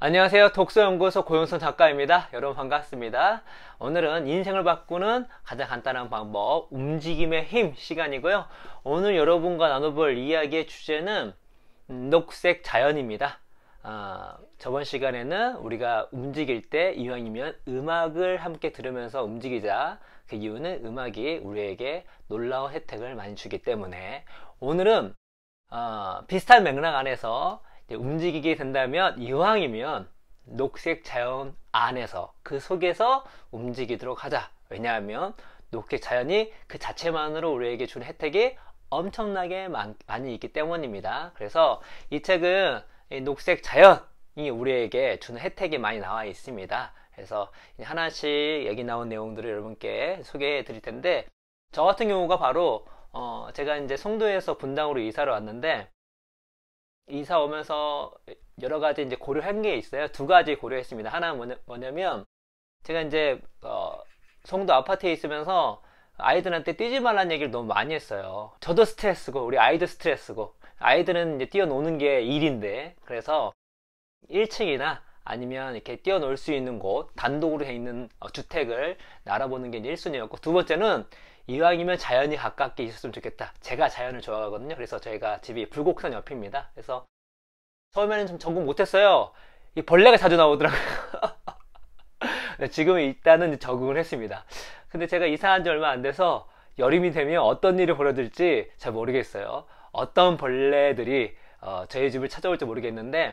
안녕하세요. 독서연구소 고용선 작가입니다. 여러분 반갑습니다. 오늘은 인생을 바꾸는 가장 간단한 방법, 움직임의 힘 시간이고요. 오늘 여러분과 나눠볼 이야기의 주제는 음, 녹색 자연입니다. 어, 저번 시간에는 우리가 움직일 때 이왕이면 음악을 함께 들으면서 움직이자. 그 이유는 음악이 우리에게 놀라운 혜택을 많이 주기 때문에 오늘은 어, 비슷한 맥락 안에서 네, 움직이게 된다면 이왕이면 녹색 자연 안에서 그 속에서 움직이도록 하자 왜냐하면 녹색 자연이 그 자체만으로 우리에게 준 혜택이 엄청나게 많이 있기 때문입니다 그래서 이 책은 이 녹색 자연이 우리에게 주는 혜택이 많이 나와 있습니다 그래서 하나씩 여기 나온 내용들을 여러분께 소개해 드릴 텐데 저 같은 경우가 바로 어 제가 이제 송도에서 분당으로 이사를 왔는데 이사 오면서 여러 가지 이제 고려한 게 있어요. 두 가지 고려했습니다. 하나는 뭐냐, 면 제가 이제 어, 송도 아파트에 있으면서 아이들한테 뛰지 말라는 얘기를 너무 많이 했어요. 저도 스트레스고 우리 아이들 스트레스고 아이들은 이제 뛰어노는 게 일인데 그래서 1층이나 아니면 이렇게 뛰어놀 수 있는 곳 단독으로 돼 있는 주택을 알아보는 게 1순위였고 두 번째는 이왕이면 자연이 가깝게 있었으면 좋겠다. 제가 자연을 좋아하거든요. 그래서 저희가 집이 불곡산 옆입니다. 그래서 처음에는 좀 적응 못했어요. 이 벌레가 자주 나오더라고요. 네, 지금 일단은 적응을 했습니다. 근데 제가 이사한 지 얼마 안 돼서 여름이 되면 어떤 일이 벌어질지 잘 모르겠어요. 어떤 벌레들이 어, 저희 집을 찾아올지 모르겠는데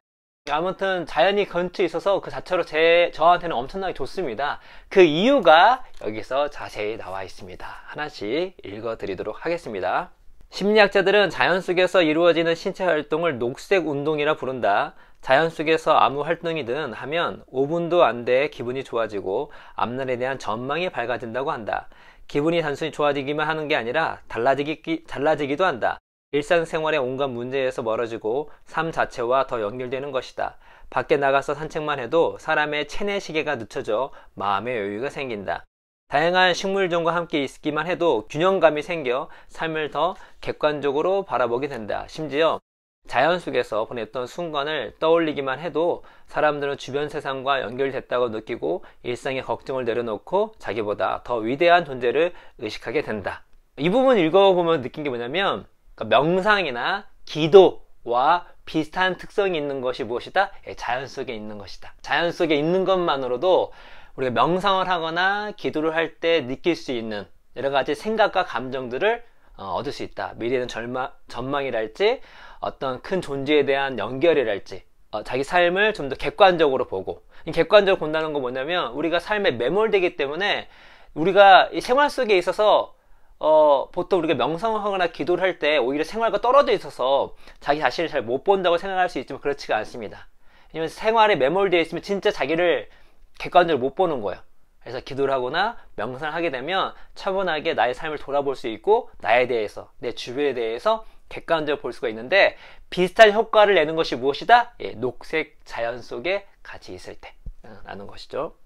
아무튼 자연이 건투 있어서 그 자체로 제 저한테는 엄청나게 좋습니다. 그 이유가 여기서 자세히 나와 있습니다. 하나씩 읽어드리도록 하겠습니다. 심리학자들은 자연 속에서 이루어지는 신체 활동을 녹색 운동이라 부른다. 자연 속에서 아무 활동이든 하면 5분도 안 돼 기분이 좋아지고 앞날에 대한 전망이 밝아진다고 한다. 기분이 단순히 좋아지기만 하는 게 아니라 달라지기, 달라지기도 한다. 일상생활의 온갖 문제에서 멀어지고 삶 자체와 더 연결되는 것이다. 밖에 나가서 산책만 해도 사람의 체내 시계가 늦춰져 마음의 여유가 생긴다. 다양한 식물종과 함께 있기만 해도 균형감이 생겨 삶을 더 객관적으로 바라보게 된다. 심지어 자연 속에서 보냈던 순간을 떠올리기만 해도 사람들은 주변 세상과 연결됐다고 느끼고 일상의 걱정을 내려놓고 자기보다 더 위대한 존재를 의식하게 된다. 이 부분 읽어보면 느낀 게 뭐냐면 그러니까 명상이나 기도와 비슷한 특성이 있는 것이 무엇이다? 예, 자연 속에 있는 것이다. 자연 속에 있는 것만으로도 우리가 명상을 하거나 기도를 할 때 느낄 수 있는 여러 가지 생각과 감정들을 어, 얻을 수 있다. 미래는 절망, 전망이랄지 어떤 큰 존재에 대한 연결이랄지 어, 자기 삶을 좀 더 객관적으로 보고 객관적으로 본다는 건 뭐냐면 우리가 삶에 매몰되기 때문에 우리가 이 생활 속에 있어서 어, 보통 우리가 명상을 하거나 기도를 할 때 오히려 생활과 떨어져 있어서 자기 자신을 잘 못 본다고 생각할 수 있지만 그렇지가 않습니다. 왜냐면 생활에 매몰되어 있으면 진짜 자기를 객관적으로 못 보는 거예요. 그래서 기도를 하거나 명상을 하게 되면 차분하게 나의 삶을 돌아볼 수 있고 나에 대해서 내 주변에 대해서 객관적으로 볼 수가 있는데 비슷한 효과를 내는 것이 무엇이다? 예, 녹색 자연 속에 같이 있을 때 라는 어, 것이죠.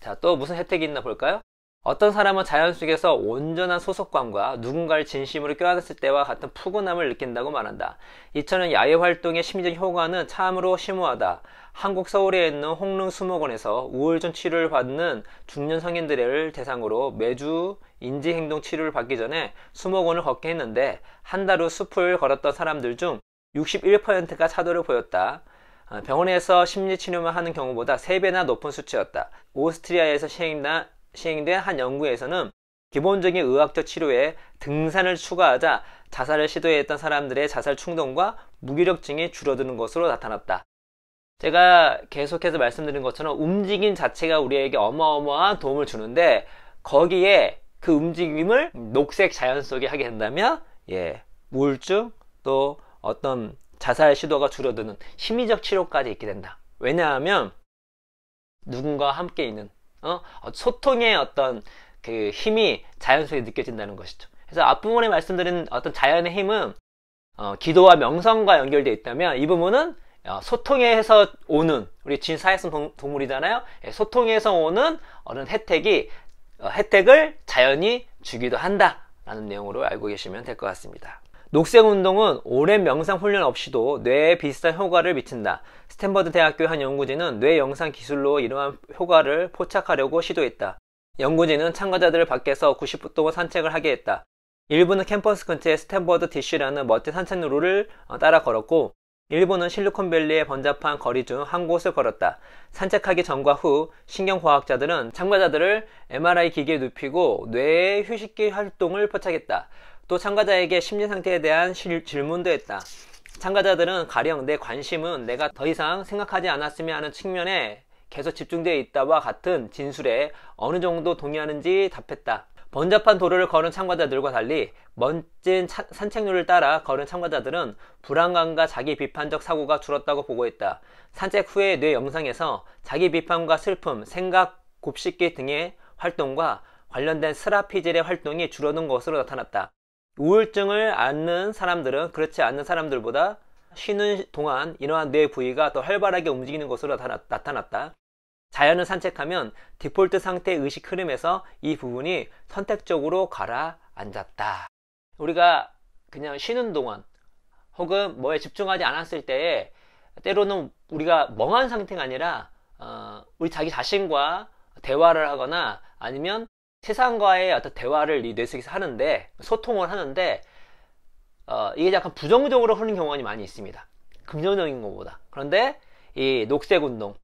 자, 또 무슨 혜택이 있나 볼까요? 어떤 사람은 자연 속에서 온전한 소속감과 누군가를 진심으로 껴안았을 때와 같은 푸근함을 느낀다고 말한다. 이처럼 야외 활동의 심리적 효과는 참으로 심오하다. 한국 서울에 있는 홍릉 수목원에서 우울증 치료를 받는 중년 성인들을 대상으로 매주 인지행동 치료를 받기 전에 수목원을 걷게 했는데 한 달 후 숲을 걸었던 사람들 중 61%가 차도를 보였다. 어, 병원에서 심리치료만 하는 경우보다 3배나 높은 수치였다. 오스트리아에서 시행된 시행된 한 연구에서는 기본적인 의학적 치료에 등산을 추가하자 자살을 시도했던 사람들의 자살 충동과 무기력증이 줄어드는 것으로 나타났다. 제가 계속해서 말씀드린 것처럼 움직임 자체가 우리에게 어마어마한 도움을 주는데 거기에 그 움직임을 녹색 자연 속에 하게 된다면 예, 우울증 또 어떤 자살 시도가 줄어드는 심리적 치료까지 있게 된다. 왜냐하면 누군가와 함께 있는 어? 소통의 어떤 그 힘이 자연 속에 느껴진다는 것이죠. 그래서 앞부분에 말씀드린 어떤 자연의 힘은 어, 기도와 명성과 연결되어 있다면 이 부분은 어, 소통에서 오는 우리 진사회성 동물이잖아요. 예, 소통에서 오는 어떤 혜택이 어, 혜택을 자연이 주기도 한다라는 내용으로 알고 계시면 될 것 같습니다. 녹색 운동은 오랜 명상 훈련 없이도 뇌에 비슷한 효과를 미친다. 스탠버드 대학교 한 연구진은 뇌 영상 기술로 이러한 효과를 포착하려고 시도했다. 연구진은 참가자들을 밖에서 90분 동안 산책을 하게 했다. 일부는 캠퍼스 근처의 스탠버드 디쉬라는 멋진 산책로를 어, 따라 걸었고, 일부는 실리콘밸리의 번잡한 거리 중 한 곳을 걸었다. 산책하기 전과 후 신경과학자들은 참가자들을 MRI 기계에 눕히고 뇌의 휴식기 활동을 포착했다. 또 참가자에게 심리 상태에 대한 실, 질문도 했다. 참가자들은 가령 내 관심은 내가 더 이상 생각하지 않았으면 하는 측면에 계속 집중되어 있다와 같은 진술에 어느 정도 동의하는지 답했다. 번잡한 도로를 걸은 참가자들과 달리 멋진 차, 산책로를 따라 걸은 참가자들은 불안감과 자기 비판적 사고가 줄었다고 보고했다. 산책 후에뇌 영상에서 자기 비판과 슬픔, 생각, 곱씹기 등의 활동과 관련된 스라피질의 활동이 줄어든 것으로 나타났다. 우울증을 앓는 사람들은 그렇지 않는 사람들보다 쉬는 동안 이러한 뇌 부위가 더 활발하게 움직이는 것으로 나타났다. 자연을 산책하면 디폴트 상태 의식 흐름에서 이 부분이 선택적으로 가라앉았다. 우리가 그냥 쉬는 동안 혹은 뭐에 집중하지 않았을 때에 때로는 우리가 멍한 상태가 아니라 어, 우리 자기 자신과 대화를 하거나 아니면 세상과의 어떤 대화를 이 뇌 속에서 하는데 소통을 하는데 어, 이게 약간 부정적으로 흐르는 경우가 많이 있습니다. 긍정적인 것보다. 그런데 이 녹색 운동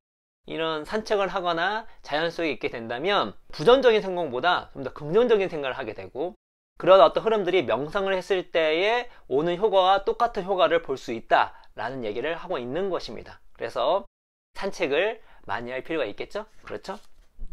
이런 산책을 하거나 자연 속에 있게 된다면 부정적인 생각보다 좀 더 긍정적인 생각을 하게 되고 그런 어떤 흐름들이 명상을 했을 때에 오는 효과와 똑같은 효과를 볼 수 있다라는 얘기를 하고 있는 것입니다. 그래서 산책을 많이 할 필요가 있겠죠? 그렇죠?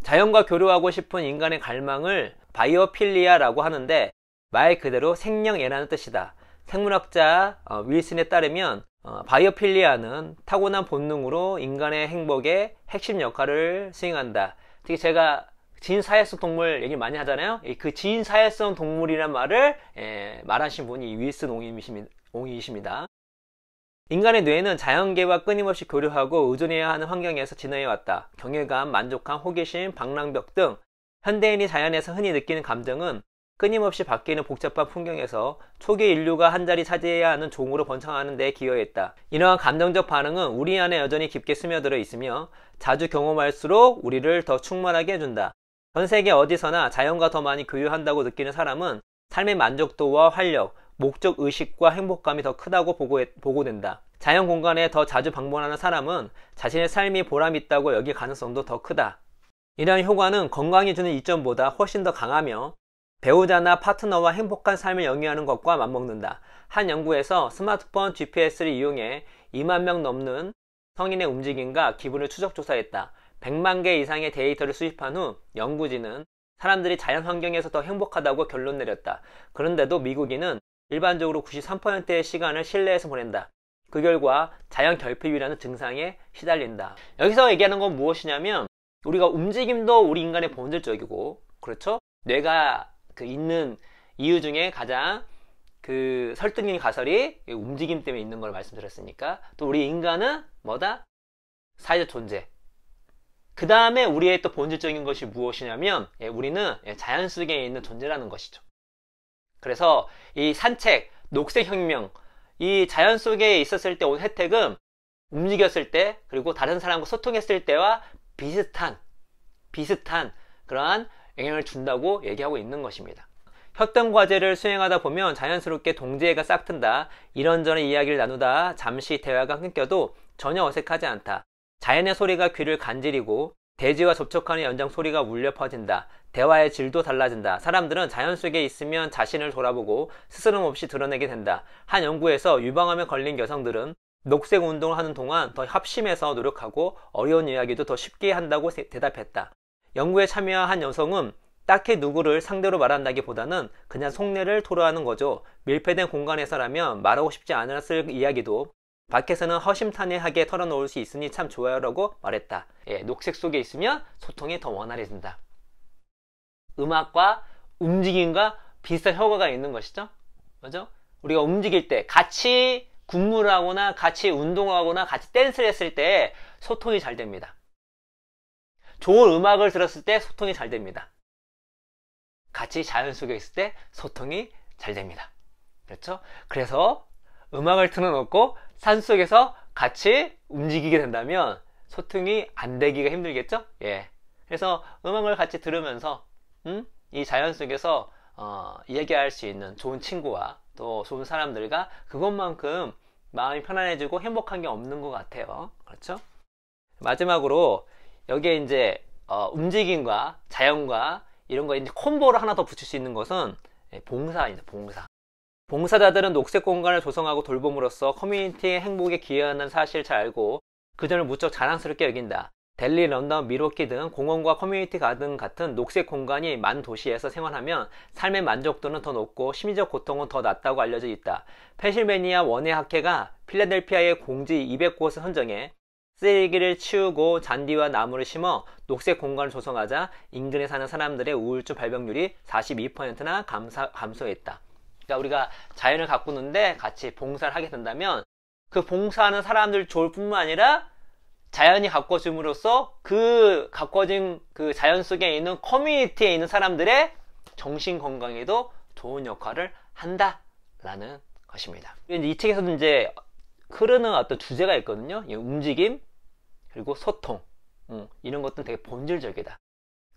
자연과 교류하고 싶은 인간의 갈망을 바이오필리아라고 하는데 말 그대로 생명애라는 뜻이다. 생물학자 어, 윌슨에 따르면 어, 바이오필리아는 타고난 본능으로 인간의 행복에 핵심 역할을 수행한다. 특히 제가 진사회성 동물 얘기 많이 하잖아요. 그진사회성 동물이란 말을 예, 말하신 분이 윌슨 옹이십니다. 인간의 뇌는 자연계와 끊임없이 교류하고 의존해야 하는 환경에서 진화해왔다. 경외감, 만족함, 호기심, 방랑벽 등 현대인이 자연에서 흔히 느끼는 감정은 끊임없이 바뀌는 복잡한 풍경에서 초기 인류가 한자리 차지해야 하는 종으로 번창하는 데 기여했다. 이러한 감정적 반응은 우리 안에 여전히 깊게 스며들어 있으며 자주 경험할수록 우리를 더 충만하게 해준다. 전 세계 어디서나 자연과 더 많이 교류한다고 느끼는 사람은 삶의 만족도와 활력, 목적 의식과 행복감이 더 크다고 보고, 보고된다. 자연 공간에 더 자주 방문하는 사람은 자신의 삶이 보람 있다고 여길 가능성도 더 크다. 이러한 효과는 건강이 주는 이점보다 훨씬 더 강하며 배우자나 파트너와 행복한 삶을 영위하는 것과 맞먹는다. 한 연구에서 스마트폰 GPS를 이용해 2만 명 넘는 성인의 움직임과 기분을 추적 조사했다. 100만 개 이상의 데이터를 수집한 후 연구진은 사람들이 자연 환경에서 더 행복하다고 결론 내렸다. 그런데도 미국인은 일반적으로 93%의 시간을 실내에서 보낸다. 그 결과 자연 결핍이라는 증상에 시달린다. 여기서 얘기하는 건 무엇이냐면 우리가 움직임도 우리 인간의 본질적이고 그렇죠? 뇌가 그 있는 이유 중에 가장 그 설득력 가설이 움직임 때문에 있는 걸 말씀드렸으니까 또 우리 인간은 뭐다? 사회적 존재. 그 다음에 우리의 또 본질적인 것이 무엇이냐면 예, 우리는 예, 자연 속에 있는 존재라는 것이죠. 그래서 이 산책, 녹색 혁명, 이 자연 속에 있었을 때 온 혜택은 움직였을 때 그리고 다른 사람과 소통했을 때와 비슷한 비슷한 그러한 영향을 준다고 얘기하고 있는 것입니다. 협동 과제를 수행하다 보면 자연스럽게 동지애가 싹튼다. 이런저런 이야기를 나누다 잠시 대화가 끊겨도 전혀 어색하지 않다. 자연의 소리가 귀를 간지리고 대지와 접촉하는 연장 소리가 울려 퍼진다. 대화의 질도 달라진다. 사람들은 자연 속에 있으면 자신을 돌아보고 스스럼 없이 드러내게 된다. 한 연구에서 유방암에 걸린 여성들은 녹색 운동을 하는 동안 더 합심해서 노력하고 어려운 이야기도 더 쉽게 한다고 대답했다. 연구에 참여한 여성은 딱히 누구를 상대로 말한다기보다는 그냥 속내를 토로하는 거죠. 밀폐된 공간에서라면 말하고 싶지 않았을 이야기도 밖에서는 허심탄회하게 털어놓을 수 있으니 참 좋아요라고 말했다. 예, 녹색 속에 있으면 소통이 더 원활해진다. 음악과 움직임과 비슷한 효과가 있는 것이죠. 맞죠? 우리가 움직일 때 같이 군무를 하거나 같이 운동하거나 같이 댄스를 했을 때 소통이 잘 됩니다. 좋은 음악을 들었을 때 소통이 잘 됩니다. 같이 자연 속에 있을 때 소통이 잘 됩니다. 그렇죠? 그래서 음악을 틀어놓고 산속에서 같이 움직이게 된다면 소통이 안 되기가 힘들겠죠? 예. 그래서 음악을 같이 들으면서 음? 이 자연 속에서 어, 얘기할 수 있는 좋은 친구와 또 좋은 사람들과 그것만큼 마음이 편안해지고 행복한 게 없는 것 같아요. 그렇죠? 마지막으로 여기에 이제 어, 움직임과 자연과 이런 거 이제 콤보를 하나 더 붙일 수 있는 것은 예, 봉사입니다. 봉사. 봉사자들은 녹색 공간을 조성하고 돌봄으로써 커뮤니티의 행복에 기여하는 사실을 잘 알고 그 점을 무척 자랑스럽게 여긴다. 델리, 런던, 미로키 등 공원과 커뮤니티 가든 같은 녹색 공간이 많은 도시에서 생활하면 삶의 만족도는 더 높고 심리적 고통은 더 낮다고 알려져 있다. 펜실베니아 원예 학회가 필라델피아의 공지 200곳을 선정해 쓰레기를 치우고 잔디와 나무를 심어 녹색 공간을 조성하자 인근에 사는 사람들의 우울증 발병률이 42%나 감사, 감소했다. 자, 그러니까 우리가 자연을 가꾸는데 같이 봉사를 하게 된다면 그 봉사하는 사람들 좋을 뿐만 아니라 자연이 가꿔줌으로써그 가꿔진 그 자연 속에 있는 커뮤니티에 있는 사람들의 정신 건강에도 좋은 역할을 한다라는 것입니다. 이 책에서도 이제 흐르는 어떤 주제가 있거든요. 움직임 그리고 소통 음, 이런 것들은 되게 본질적이다.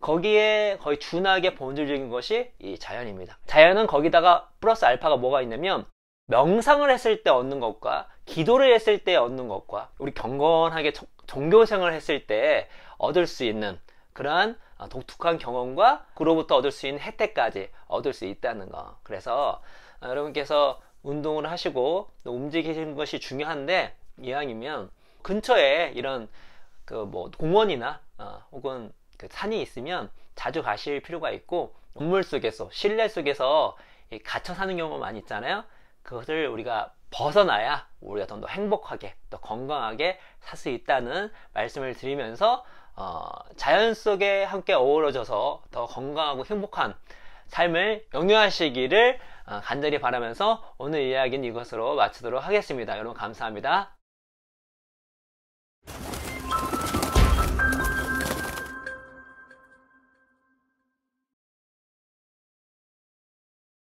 거기에 거의 준하게 본질적인 것이 이 자연입니다. 자연은 거기다가 플러스 알파가 뭐가 있냐면 명상을 했을 때 얻는 것과 기도를 했을 때 얻는 것과 우리 경건하게 종교생활을 했을 때 얻을 수 있는 그러한 독특한 경험과 그로부터 얻을 수 있는 혜택까지 얻을 수 있다는 거. 그래서 아, 여러분께서 운동을 하시고 움직이시는 것이 중요한데 이왕이면 근처에 이런 그 뭐 공원이나 어, 혹은 그 산이 있으면 자주 가실 필요가 있고 건물 속에서 실내 속에서 갇혀 사는 경우가 많이 있잖아요. 그것을 우리가 벗어나야 우리가 좀더 행복하게 더 건강하게 살 수 있다는 말씀을 드리면서 어, 자연 속에 함께 어우러져서 더 건강하고 행복한 삶을 영유하시기를 어, 간절히 바라면서 오늘 이야기는 이것으로 마치도록 하겠습니다. 여러분 감사합니다.